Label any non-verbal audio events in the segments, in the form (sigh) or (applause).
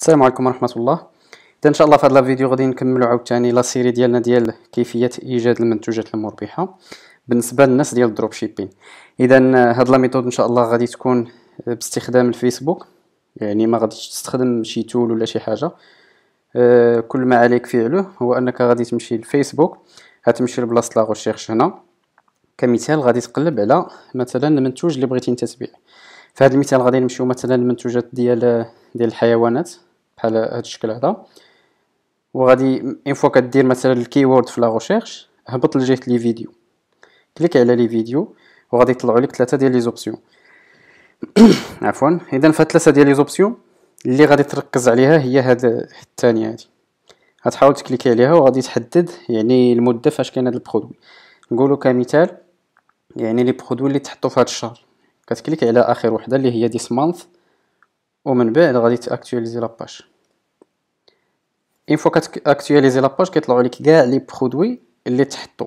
السلام عليكم ورحمه الله اذا ان شاء الله في هذا الفيديو غادي نكملوا عاوتاني لا سيري ديالنا ديال كيفيه ايجاد المنتوجات المربحه بالنسبه للناس ديال الدروب شيبين اذا هاد لا ميثود ان شاء الله غادي تكون باستخدام الفيسبوك يعني ما غاديش تستخدم شي تول ولا شي حاجه أه، كل ما عليك فعله هو انك غادي تمشي للفيسبوك غاتمشي لبلاصه لا غوشيغش هنا كمثال غادي تقلب على مثلا المنتوج اللي بغيتي انت تبيع في هذا المثال غادي نمشيو مثلا للمنتوجات ديال ديال الحيوانات بحال هاد الشكل هذا وغادي اون فوا كدير مثلا الكيورد في لا غوشيرش هبط لجهه لي فيديو كليك على لي فيديو وغادي يطلعوا لك ثلاثه ديال لي زوبسيون (coughs) عفوا اذا فهاد ثلاثه ديال لي زوبسيون اللي غادي تركز عليها هي هاد الثانيه هادي غتحاول تكليكي عليها وغادي تحدد يعني المده فاش كاين هاد البرودوي نقولوا كمثال يعني لي برودوي اللي تحطوا في هاد الشهر كتكليك على اخر وحده اللي هي ديس مانث ومن بعد غادي تاكتواليزي لاباج اين فوا كتاكتواليزي لاباج كيطلعوا لك كاع لي برودوي اللي تحطوا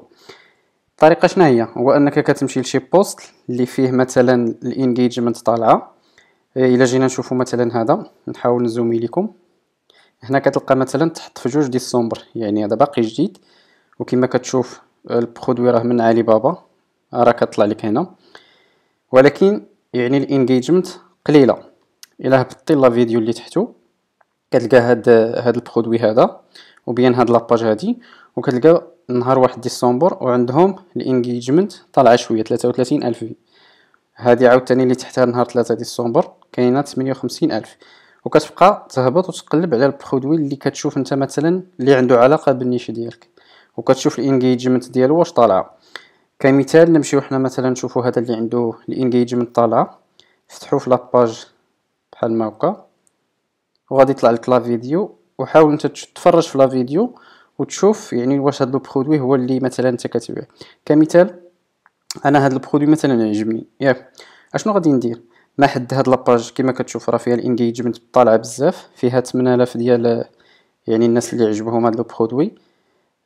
الطريقه شنو هي هو انك كتمشي لشي بوست اللي فيه مثلا الانجيجمنت طالعه إيه، الا جينا نشوفوا مثلا هذا نحاول نزومي لكم هنا كتلقى مثلا تحط في جوج ديسمبر يعني هذا باقي جديد وكما كتشوف البرودوي راه من علي بابا راه كطلع لك هنا ولكن يعني الانجيجمنت قليله الا هبطي لا فيديو اللي تحتو كتلقى هاد هاد البرودوي هذا وبين هاد لاباج هادي وكتلقى نهار واحد ديسمبر وعندهم الانجيجمنت طالعه شويه 33 الف في هادي عاوتاني اللي تحتها نهار 3 ديسمبر كاينه 58 الف وكتبقى تهبط وتقلب على البرودوي اللي كتشوف انت مثلا اللي عنده علاقه بالنيش ديالك وكتشوف الانجيجمنت ديالو واش طالعه كمثال نمشيو حنا مثلا نشوفو هذا اللي عنده الانجيجمنت طالعه نفتحو في لاباج بحال ما هكا وغادي يطلع لك لا فيديو وحاول انت تتفرج في لا فيديو وتشوف يعني واش هاد لو برودوي هو اللي مثلا انت كتبيع كمثال انا هاد البرودوي مثلا عجبني ياك اشنو غادي ندير ما حد هاد لاباج كما كتشوف راه فيها الانجيجمنت طالعه بزاف فيها 8000 ديال يعني الناس اللي عجبهم هاد لو برودوي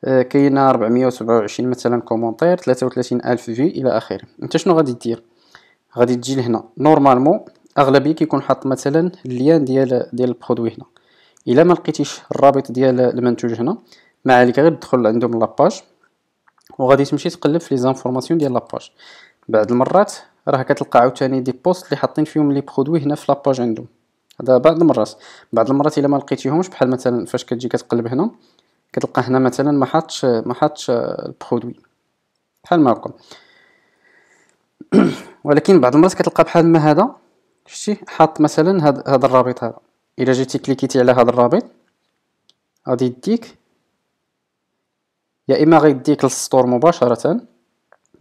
آه كاينه 427 مثلا كومونتير 33000 في الى اخره انت شنو غادي دير غادي تجي لهنا نورمالمون اغلبيه كيكون حاط مثلا الليان ديال ديال البرودوي هنا الا ما لقيتيش الرابط ديال المنتوج هنا ما عليك غير تدخل عندهم لاباج وغادي تمشي تقلب في لي زانفورماسيون ديال لاباج بعض المرات راه كتلقى عاوتاني دي بوست اللي حاطين فيهم لي برودوي هنا في لاباج عندهم هذا بعض المرات بعض المرات الا ما لقيتيهمش بحال مثلا فاش كتجي كتقلب هنا كتلقى هنا مثلا ما حاطش ما حاطش البرودوي بحال ما هكا (clears throat) ولكن بعض المرات كتلقى بحال ما هذا شفتي حاط مثلا هاد, هاد الرابط هذا الا جيتي كليكيتي على هاد الرابط غادي يديك يا اما غيديك للسطور مباشره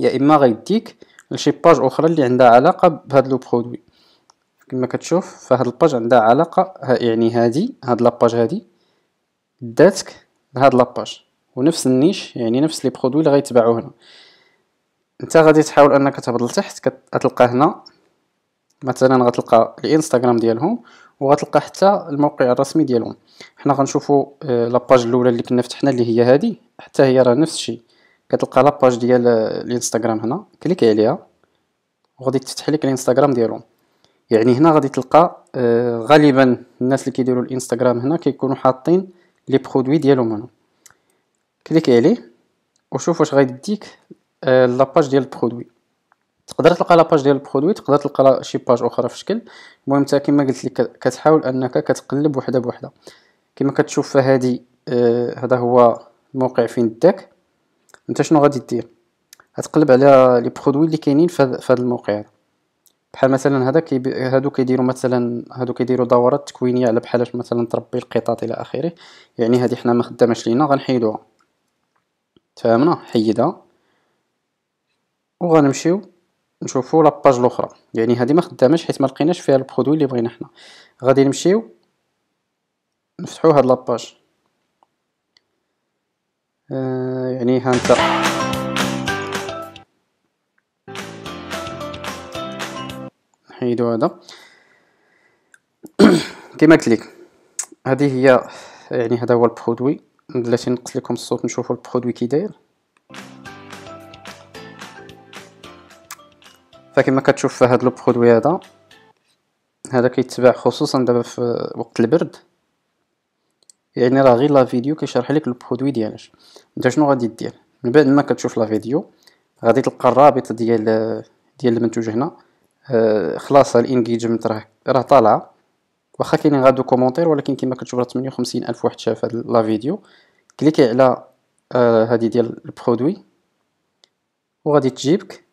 يا اما غيديك لشي باج اخرى اللي عندها علاقه بهاد لو برودوي كما كتشوف فهاد الباج عندها علاقه يعني هادي هاد لاباج هادي داتك لهاد لاباج ونفس النيش يعني نفس لي برودوي اللي غيتباعو هنا انت غادي تحاول انك تهبط لتحت كتلقى هنا مثلا غتلقى الانستغرام ديالهم وغتلقى حتى الموقع الرسمي ديالهم حنا غنشوفوا آه، لاباج الاولى اللي كنا فتحنا اللي هي هذه حتى هي راه نفس الشيء كتلقى لاباج ديال آه، الانستغرام هنا كليكي عليها وغادي تفتح لك الانستغرام ديالهم يعني هنا غادي تلقى آه، غالبا الناس اللي كيديروا الانستغرام هنا كيكونوا حاطين لي برودوي ديالهم هنا كليكي عليه وشوف واش غيديك لاباج ديال البرودوي تقدر تلقى لاباج ديال البرودوي تقدر تلقى شي باج اخرى في شكل المهم حتى كما قلت لك كتحاول انك كتقلب وحده بوحده كما كتشوف فهادي آه هذا هو الموقع فين داك انت شنو غادي دير غتقلب على لي برودوي اللي كاينين في هذا الموقع هذا بحال مثلا هذا كي هادو كيديروا مثلا هادو كيديروا دورات تكوينيه على بحالاش مثلا تربي القطط الى اخره يعني هذه حنا ما خداماش لينا غنحيدوها تفاهمنا حيدها وغنمشيو نشوفو لاباج الاخرى يعني هذه ما خدامش حيت ما لقيناش فيها البرودوي اللي بغينا حنا غادي نمشيو نفتحو هاد لاباج آه يعني ها انت نحيدو هذا (coughs) كما قلت لك هذه هي يعني هذا هو البرودوي بلاتي نقص لكم الصوت نشوفوا البرودوي كي داير فكما كتشوف في هذا لو برودوي هذا هذا كيتباع خصوصا دابا في وقت البرد يعني راه غير لا فيديو كيشرح لك البرودوي ديالاش انت شنو غادي دير من بعد ما كتشوف لا فيديو غادي تلقى الرابط ديال ديال المنتوج هنا آه خلاص الانجيجمنت راه راه طالعه واخا كاينين غادو كومونتير ولكن كما كتشوف راه 58 الف واحد شاف هاد لا فيديو كليكي على آه هادي ديال البرودوي وغادي تجيبك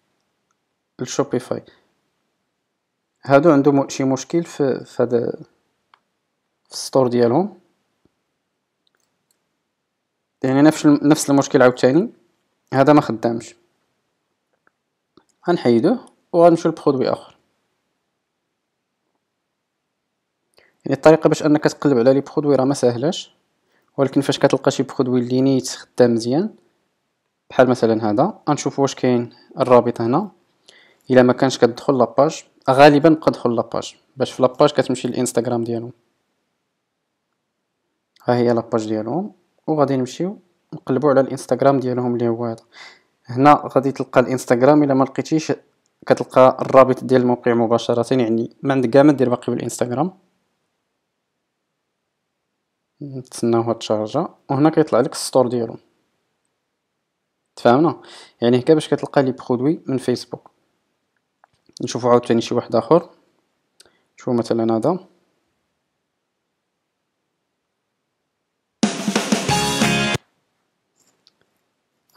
الشوبيفاي هادو عندهم شي مشكل في في هذا في السطور ديالهم يعني نفس نفس المشكل عاوتاني هذا ما خدامش غنحيدوه وغنمشيو لبرودوي اخر يعني الطريقه باش انك تقلب على لي برودوي راه ما ساهلاش ولكن فاش كتلقى شي برودوي اللي نيت خدام مزيان بحال مثلا هذا غنشوف واش كاين الرابط هنا الا ما كانش كتدخل لاباج غالبا بقى دخل لاباج باش في لاباج كتمشي للانستغرام ديالهم ها هي لاباج ديالهم وغادي نمشيو نقلبوا على الانستغرام ديالهم اللي هو هذا هنا غادي تلقى الانستغرام الا ما لقيتيش كتلقى الرابط ديال الموقع مباشره يعني ما عندك كاع ما دير باقي بالانستغرام نتسناوها تشارجا وهنا كيطلع لك السطور ديالهم تفاهمنا يعني هكا باش كتلقى لي برودوي من فيسبوك نشوفو عاوتاني شي واحد اخر شوفو مثلا هذا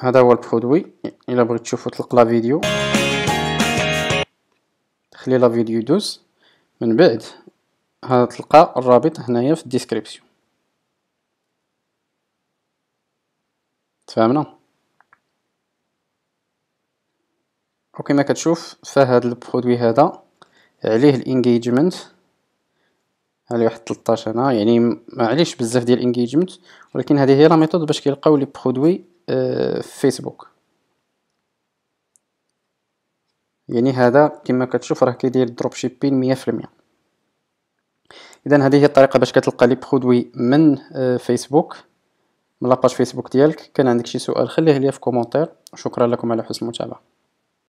هذا هو البرودوي الا بغيت تشوفو طلق لا فيديو خلي لا فيديو يدوز من بعد تلقى الرابط هنايا في الديسكريبسيون تفهمنا وكما كتشوف فهاد البرودوي هذا عليه الانجيجمنت عليه واحد 13 هنا يعني ما عليهش بزاف ديال الانجيجمنت ولكن هذه هي لا ميثود باش كيلقاو لي برودوي في آه، فيسبوك يعني هذا كما كتشوف راه كيدير دروب شيبين 100% اذا هذه هي الطريقه باش كتلقى لي برودوي من فيسبوك آه، من لاباج فيسبوك ديالك كان عندك شي سؤال خليه ليا في كومونتير وشكرا لكم على حسن المتابعه